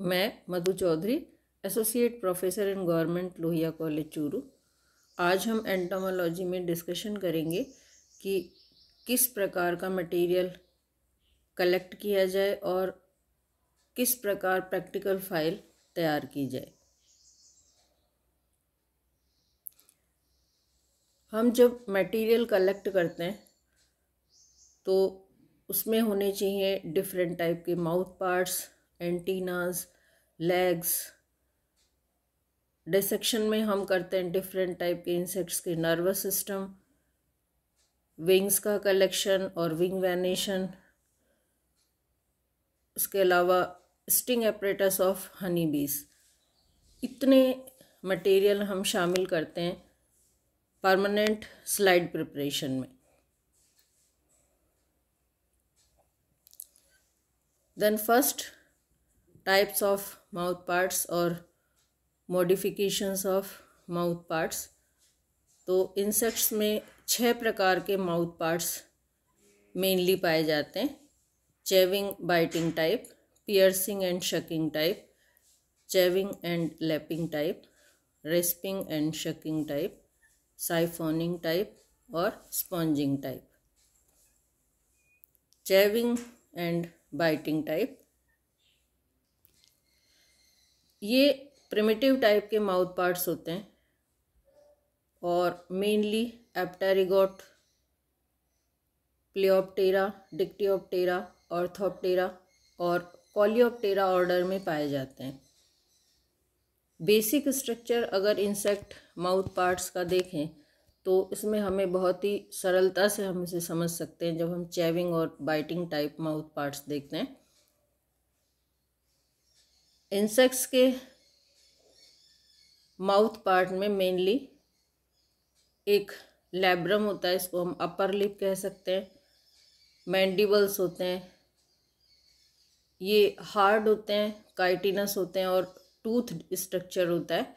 मैं Madhu Chaudhary associate professor in government Lohia college Churu आज हम एंटोमोलॉजी में डिस्कशन करेंगे कि किस प्रकार का मटेरियल कलेक्ट किया जाए और किस प्रकार प्रैक्टिकल फाइल तैयार की जाए हम जब मटेरियल कलेक्ट करते हैं तो उसमें होने चाहिए डिफरेंट टाइप के mouth parts antennae legs dissection में हम करते हैं डिफरेंट टाइप के इंसेक्ट्स के नर्वस सिस्टम विंग्स का कलेक्शन और विंग वैनेशन उसके अलावा स्टिंग एपरेटस ऑफ हनी बीज इतने मटेरियल हम शामिल करते हैं परमानेंट स्लाइड प्रिपरेशन में then first types of mouth parts और मॉडिफिकेशंस ऑफ माउथ पार्ट्स तो इंसेक्ट्स में छह प्रकार के माउथ पार्ट्स मेनली पाए जाते हैं chewing biting type piercing and sucking type chewing and lapping type rasping and sucking type siphoning type और sponging type chewing and biting type ये प्रिमिटिव टाइप के माउथ पार्ट्स होते हैं और मेनली एप्टेरिगोट प्लेऑप्टेरा डिक्टियोप्टेरा ऑर्थोप्टेरा और कॉलियोप्टेरा ऑर्डर में पाए जाते हैं बेसिक स्ट्रक्चर अगर इंसेक्ट माउथ पार्ट्स का देखें तो इसमें हमें बहुत ही सरलता से हम इसे समझ सकते हैं जब हम चैविंग और बाइटिंग टाइप माउथ पार्ट्स देखते हैं इंसेक्ट्स के माउथ पार्ट में मेनली एक लेब्रम होता है इसको हम अपर लिप कह सकते हैं मैंडिबल्स होते हैं ये हार्ड होते हैं काइटिनस होते हैं और टूथ स्ट्रक्चर होता है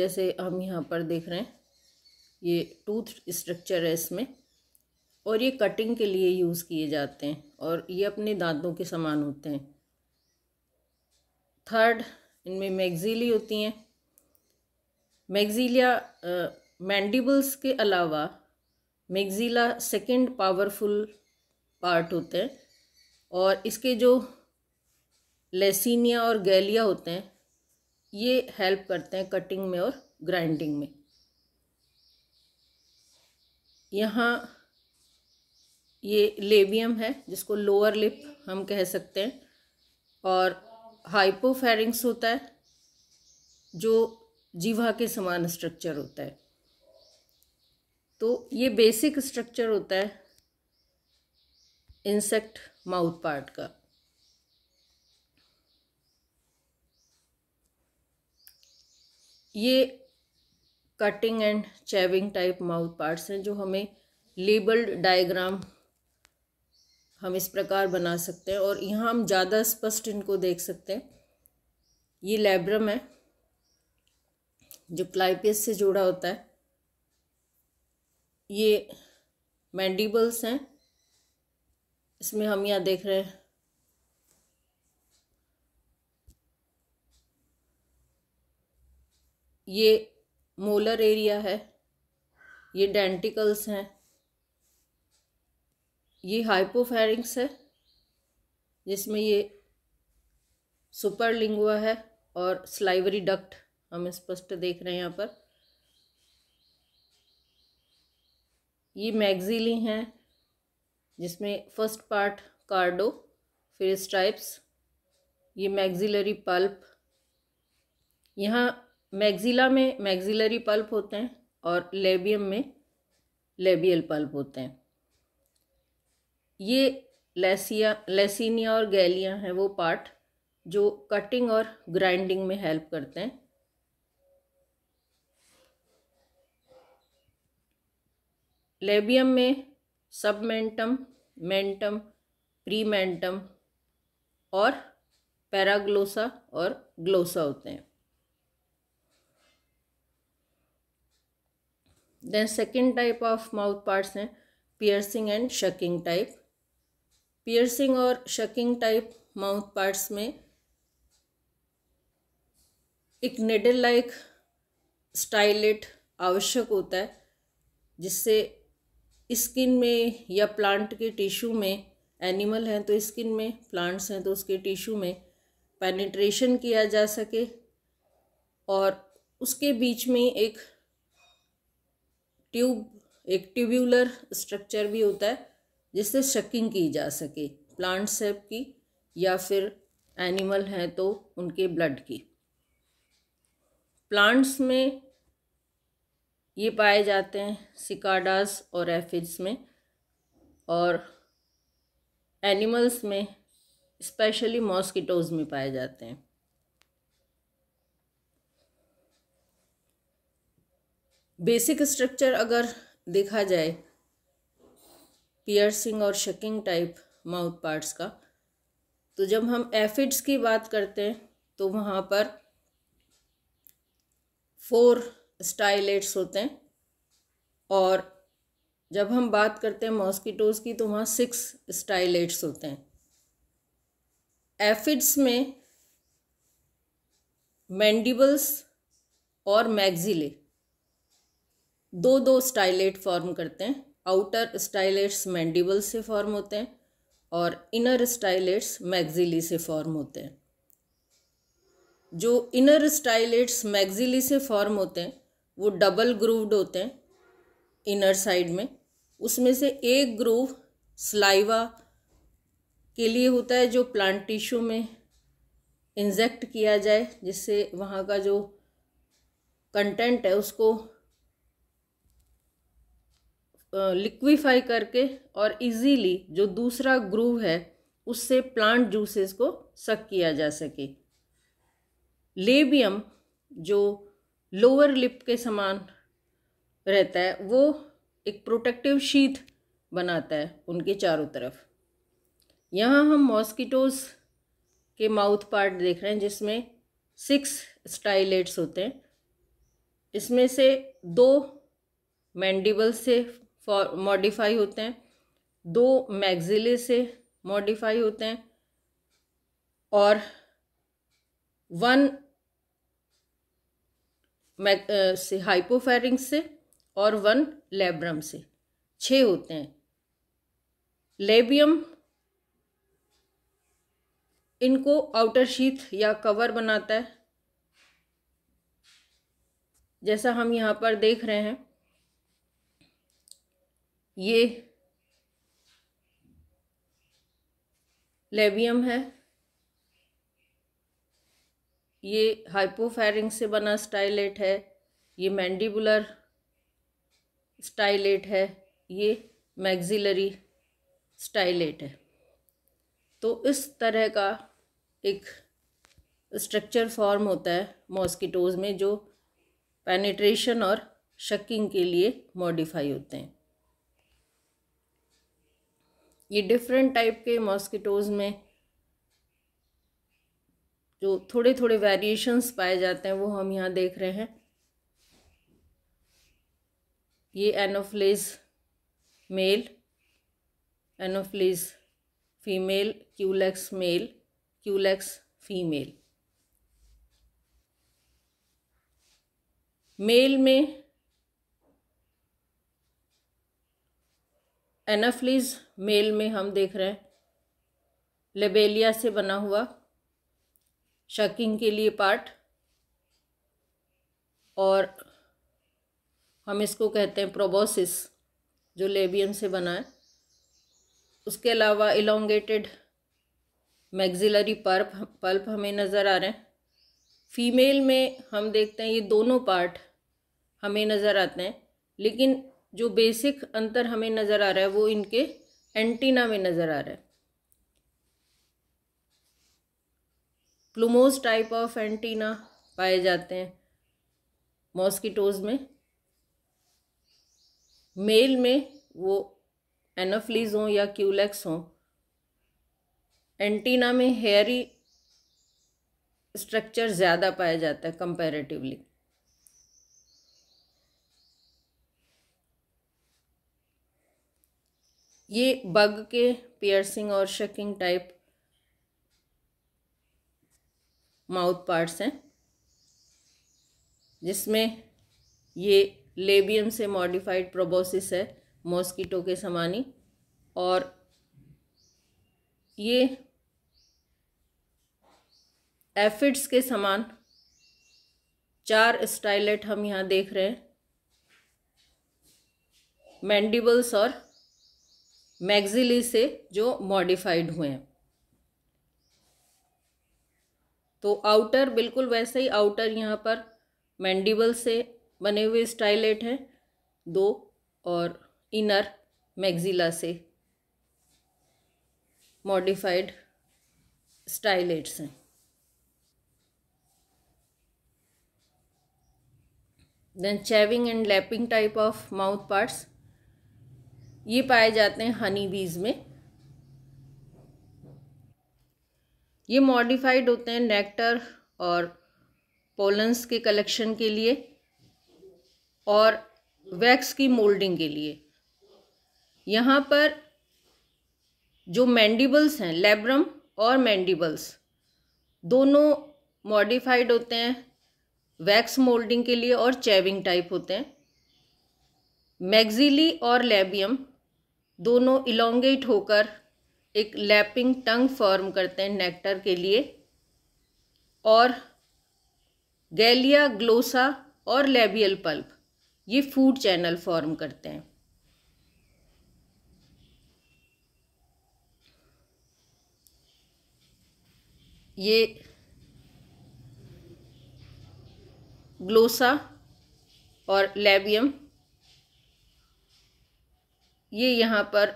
जैसे हम यहाँ पर देख रहे हैं ये टूथ स्ट्रक्चर है इसमें और ये कटिंग के लिए यूज़ किए जाते हैं और ये अपने दांतों के समान होते हैं थर्ड इनमें मैगजीली होती हैं मैगजीलिया मैंडिबल्स के अलावा मैगजीला सेकंड पावरफुल पार्ट होते हैं और इसके जो लेसिनिया और गैलिया होते हैं ये हेल्प करते हैं कटिंग में और ग्राइंडिंग में यहाँ ये लेबियम है जिसको लोअर लिप हम कह सकते हैं और हाइपोफेरिंग्स होता है जो जीवा के समान स्ट्रक्चर होता है तो ये बेसिक स्ट्रक्चर होता है इंसेक्ट माउथ पार्ट का ये cutting and chewing type mouth parts हैं जो हमें लेबल्ड डायग्राम हम इस प्रकार बना सकते हैं और यहाँ हम ज़्यादा स्पष्ट इनको देख सकते हैं ये लेब्रम है जो क्लाइपियस से जुड़ा होता है ये मैंडिबल्स हैं इसमें हम यहाँ देख रहे हैं ये मोलर एरिया है ये डेंटिकल्स हैं ये हाइपोफेरिंग्स है जिसमें ये सुपर लिंगुआ है और स्लाइवरी डक्ट हम स्पष्ट देख रहे हैं यहाँ पर ये मैगजीली हैं जिसमें फर्स्ट पार्ट कार्डो फिर स्ट्राइप्स ये मैगजिलरी पल्प यहाँ मैगजिला में मैगजिलरी पल्प होते हैं और लेबियम में लेबियल पल्प होते हैं ये लेसिया लेसिनिया और गैलिया हैं वो पार्ट जो कटिंग और ग्राइंडिंग में हेल्प करते हैं लेबियम में सबमेंटम मेंटम प्रीमेंटम और पैराग्लोसा और ग्लोसा होते हैं then second type of mouth parts हैं piercing and sucking type piercing और शकिंग टाइप माउथ पार्ट्स में एक नेडल लाइक स्टाइलेट आवश्यक होता है जिससे स्किन में या प्लांट के टिश्यू में एनिमल हैं तो स्किन में प्लांट्स हैं तो उसके टिश्यू में पेनिट्रेशन किया जा सके और उसके बीच में एक ट्यूब एक ट्यूब्यूलर स्ट्रक्चर भी होता है जिससे शकिंग की जा सके प्लांट सेप की या फिर एनिमल हैं तो उनके ब्लड की प्लांट्स में ये पाए जाते हैं सिकाडास और एफिड्स में और एनिमल्स में स्पेशली मॉस्किटोज में पाए जाते हैं बेसिक स्ट्रक्चर अगर देखा जाए पियर्सिंग और शकिंग टाइप माउथ पार्ट्स का तो जब हम एफिड्स की बात करते हैं तो वहाँ पर फोर स्टाइलेट्स होते हैं और जब हम बात करते हैं मॉस्किटोज़ की तो वहाँ सिक्स स्टाइलेट्स होते हैं एफिड्स में मैंडिबल्स और मैगजिले दो दो स्टाइलेट फॉर्म करते हैं आउटर स्टाइलेट्स मैंडिबल से फॉर्म होते हैं और इनर स्टाइलेट्स मैगजिली से फॉर्म होते हैं जो इनर स्टाइलेट्स मैगजिली से फॉर्म होते हैं वो डबल ग्रूव्ड होते हैं इनर साइड में उसमें से एक ग्रूव स्लाइवा के लिए होता है जो प्लांट टिश्यू में इंजेक्ट किया जाए जिससे वहाँ का जो कंटेंट है उसको लिक्विफाई करके और इजीली जो दूसरा ग्रूव है उससे प्लांट जूसेस को सक किया जा सके लेबियम जो लोअर लिप के समान रहता है वो एक प्रोटेक्टिव शीट बनाता है उनके चारों तरफ यहाँ हम मॉस्किटोज़ के माउथ पार्ट देख रहे हैं जिसमें सिक्स स्टाइलेट्स होते हैं इसमें से दो मैंडिबल से फॉर मॉडिफाई होते हैं दो मैगजिले से मॉडिफाई होते हैं और वन मैग से हाइपोफेरिंग से और वन लेब्रम से छ होते हैं लेबियम इनको आउटर शीथ या कवर बनाता है जैसा हम यहाँ पर देख रहे हैं ये लेबियम है ये हाइपोफेरिंग से बना स्टाइलेट है ये मैंडिबुलर स्टाइलेट है ये मैग्जिलरी स्टाइलेट है तो इस तरह का एक स्ट्रक्चर फॉर्म होता है मॉस्किटोज़ में जो पेनिट्रेशन और शकिंग के लिए मॉडिफाई होते हैं ये डिफरेंट टाइप के मॉस्किटोज़ में जो थोड़े थोड़े वेरिएशंस पाए जाते हैं वो हम यहाँ देख रहे हैं ये Anopheles male Anopheles female Culex male Culex female male में एनाफ्लीज मेल में हम देख रहे हैं लेबेलिया से बना हुआ शकिंग के लिए पार्ट और हम इसको कहते हैं प्रोबोसिस जो लेबियम से बना है उसके अलावा इलोंगेटेड मैग्जिलरी पर्प पल्प हमें नज़र आ रहे हैं फीमेल में हम देखते हैं ये दोनों पार्ट हमें नज़र आते हैं लेकिन जो बेसिक अंतर हमें नज़र आ रहा है वो इनके एंटीना में नज़र आ रहा है प्लूमोज टाइप ऑफ एंटीना पाए जाते हैं मॉस्किटोज में मेल में वो एनाफ्लीज हों या क्यूलेक्स हों एंटीना में हेयरी स्ट्रक्चर ज़्यादा पाया जाता है कंपैरेटिवली ये बग के पियर्सिंग और शकिंग टाइप माउथ पार्ट्स हैं जिसमें ये लेबियम से मॉडिफाइड प्रोबोसिस है मॉस्किटो के समानी और ये एफिड्स के समान चार स्टाइलेट हम यहाँ देख रहे हैं मैंडिबल्स और मैगजिली से जो मॉडिफाइड हुए हैं तो आउटर बिल्कुल वैसे ही आउटर यहाँ पर मैंडिबल से बने हुए स्टाइलेट हैं दो और इनर मैगजिला से मॉडिफाइड स्टाइलेट्स हैं then chewing and lapping type of mouth parts ये पाए जाते हैं हनी बीज में ये मॉडिफाइड होते हैं नेक्टर और पोलन्स के कलेक्शन के लिए और वैक्स की मोल्डिंग के लिए यहाँ पर जो मैंडिबल्स हैं लेब्रम और मैंडिबल्स दोनों मॉडिफाइड होते हैं वैक्स मोल्डिंग के लिए और चैविंग टाइप होते हैं मैग्जिली और लेबियम दोनों इलोंगेट होकर एक लैपिंग टंग फॉर्म करते हैं नेक्टर के लिए और गैलिया ग्लोसा और लेबियल पल्प ये फूड चैनल फॉर्म करते हैं ये ग्लोसा और लेबियम ये यहाँ पर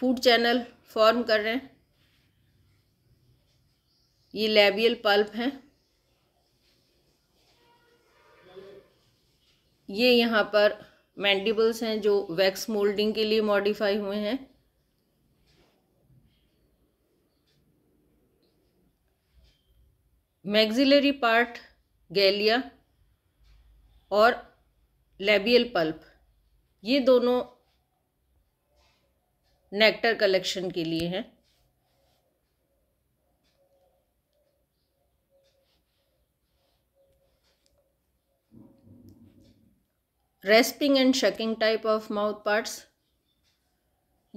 फूड चैनल फॉर्म कर रहे हैं ये लेबियल पल्प हैं ये यहाँ पर मैंडिबल्स हैं जो वैक्स मोल्डिंग के लिए मॉडिफाई हुए हैं मैग्जिलरी पार्ट गैलिया और लेबियल पल्प ये दोनों नेक्टर कलेक्शन के लिए हैं rasping and sucking type of mouth parts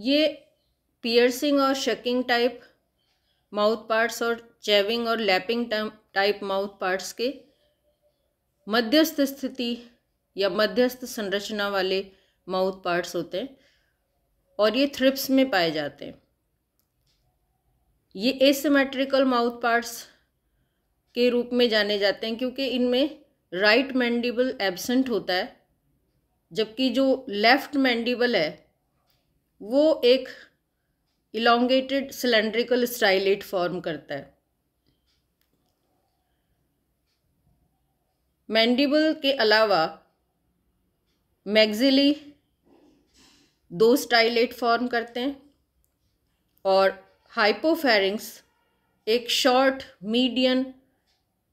ये पियर्सिंग और शकिंग टाइप माउथ पार्ट्स और चैविंग और लैपिंग टाइप माउथ पार्ट्स के मध्यस्थ स्थिति या मध्यस्थ संरचना वाले माउथ पार्ट्स होते हैं और ये थ्रिप्स में पाए जाते हैं ये एसिमेट्रिकल माउथ पार्ट्स के रूप में जाने जाते हैं क्योंकि इनमें राइट मैंडिबल एबसेंट होता है जबकि जो लेफ़्ट मैंडिबल है वो एक इलोंगेटेड सिलेंड्रिकल स्टाइलेट फॉर्म करता है मैंडिबल के अलावा मैग्जिली दो स्टाइलेट फॉर्म करते हैं और हाइपोफेरिंग्स एक short median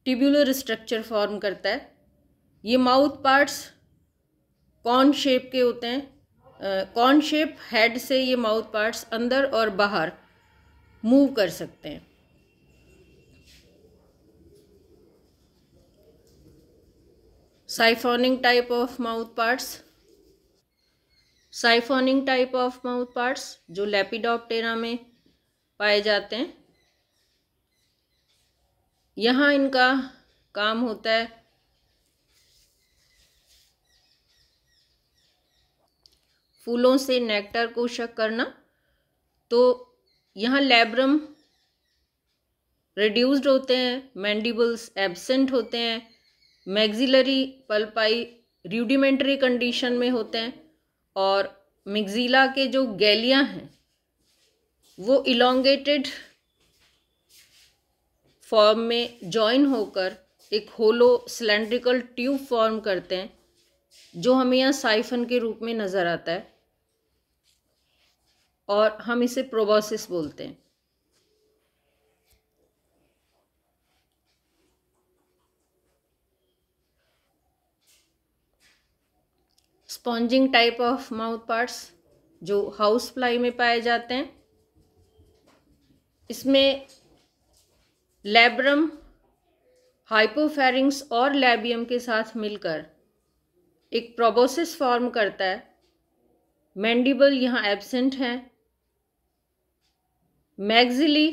tubular structure form करता है ये माउथ पार्ट्स कॉन शेप के होते हैं कॉन शेप हेड से ये माउथ पार्ट्स अंदर और बाहर मूव कर सकते हैं siphoning type of mouth parts siphoning type of mouth parts जो लेपिडॉप्टेरा में पाए जाते हैं यहाँ इनका काम होता है फूलों से नेक्टर को शक करना तो यहाँ लेब्रम रिड्यूस्ड होते हैं मैंडिबल्स एबसेंट होते हैं मैग्जिलरी पल्पाई रूडिमेंट्री कंडीशन में होते हैं और मिगजिला के जो गैलियाँ हैं वो इलोंगेटेड फॉर्म में जॉइन होकर एक होलो सिलेंड्रिकल ट्यूब फॉर्म करते हैं जो हमें यहाँ साइफन के रूप में नज़र आता है और हम इसे प्रोबोसिस बोलते हैं sponging type of mouth parts जो हाउस फ्लाई में पाए जाते हैं इसमें लेब्रम हाइपोफेरिंग्स और लेबियम के साथ मिलकर एक प्रोबोसिस फॉर्म करता है मैंडिबल यहाँ एबसेंट हैं मैग्जिली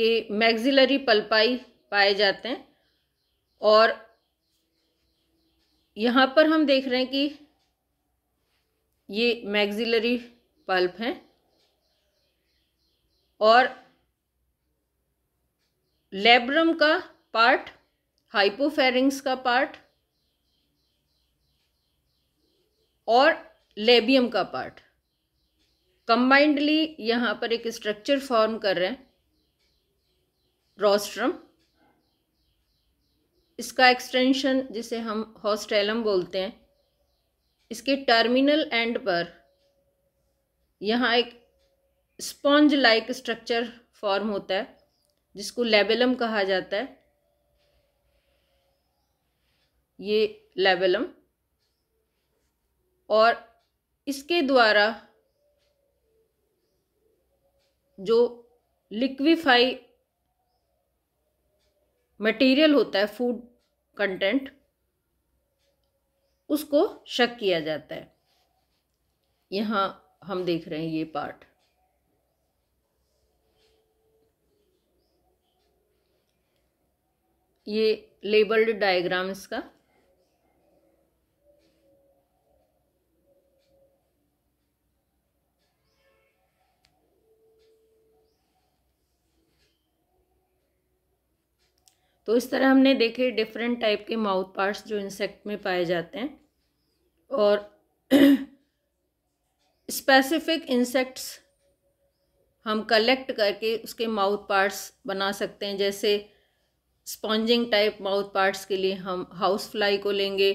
के मैग्जिलरी पल्पाई पाए जाते हैं और यहाँ पर हम देख रहे हैं कि ये मैग्जिलरी पल्प हैं और लेब्रम का पार्ट हाइपोफेरिंग्स का पार्ट और लेबियम का पार्ट कंबाइंडली यहाँ पर एक स्ट्रक्चर फॉर्म कर रहे हैं रोस्ट्रम इसका एक्सटेंशन जिसे हम हॉस्टेलम बोलते हैं इसके टर्मिनल एंड पर यहाँ एक स्पॉन्ज लाइक स्ट्रक्चर फॉर्म होता है जिसको लेबेलम कहा जाता है ये लेबेलम और इसके द्वारा जो लिक्विफाई मटेरियल होता है फूड कंटेंट उसको शक किया जाता है यहाँ हम देख रहे हैं ये पार्ट ये लेबल्ड डायग्राम इसका तो इस तरह हमने देखे डिफरेंट टाइप के माउथ पार्ट्स जो इंसेक्ट में पाए जाते हैं और स्पेसिफिक इंसेक्ट्स हम कलेक्ट करके उसके माउथ पार्ट्स बना सकते हैं जैसे स्पॉन्जिंग टाइप माउथ पार्ट्स के लिए हम हाउस फ्लाई को लेंगे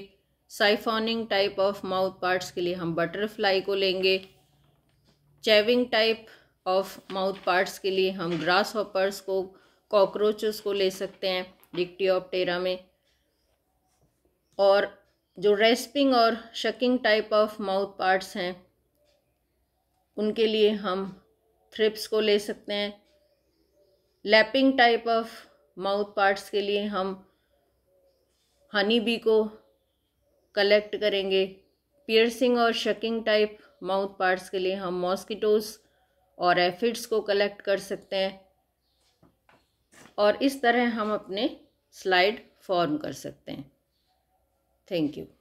siphoning type of mouth parts के लिए हम बटरफ्लाई को लेंगे chewing type of mouth parts के लिए हम ग्रास हॉपर्स को कॉकरोचेस को ले सकते हैं डिक्टियोप्टेरा में और जो रेस्पिंग और sucking type of mouth parts हैं उनके लिए हम थ्रिप्स को ले सकते हैं lapping type of mouth parts के लिए हम हनी बी को कलेक्ट करेंगे पियर्सिंग और शकिंग टाइप माउथ पार्ट्स के लिए हम मॉस्किटोज़ और एफिड्स को कलेक्ट कर सकते हैं और इस तरह हम अपने स्लाइड फॉर्म कर सकते हैं थैंक यू